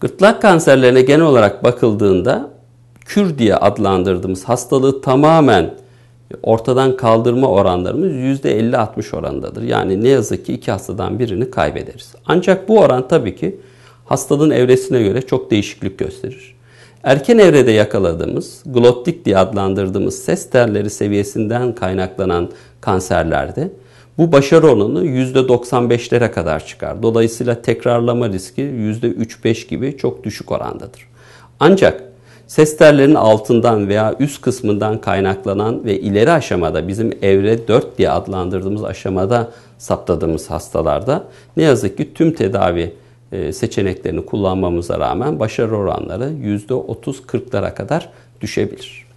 Gırtlak kanserlerine genel olarak bakıldığında kür diye adlandırdığımız hastalığı tamamen ortadan kaldırma oranlarımız %50-60 orandadır. Yani ne yazık ki iki hastadan birini kaybederiz. Ancak bu oran tabii ki hastalığın evresine göre çok değişiklik gösterir. Erken evrede yakaladığımız, glottik diye adlandırdığımız ses telleri seviyesinden kaynaklanan kanserlerde bu başarı oranı %95'lere kadar çıkar. Dolayısıyla tekrarlama riski %3-5 gibi çok düşük orandadır. Ancak ses tellerinin altından veya üst kısmından kaynaklanan ve ileri aşamada bizim evre 4 diye adlandırdığımız aşamada saptadığımız hastalarda ne yazık ki tüm tedavi e, seçeneklerini kullanmamıza rağmen başarı oranları %30-40'lara kadar düşebilir.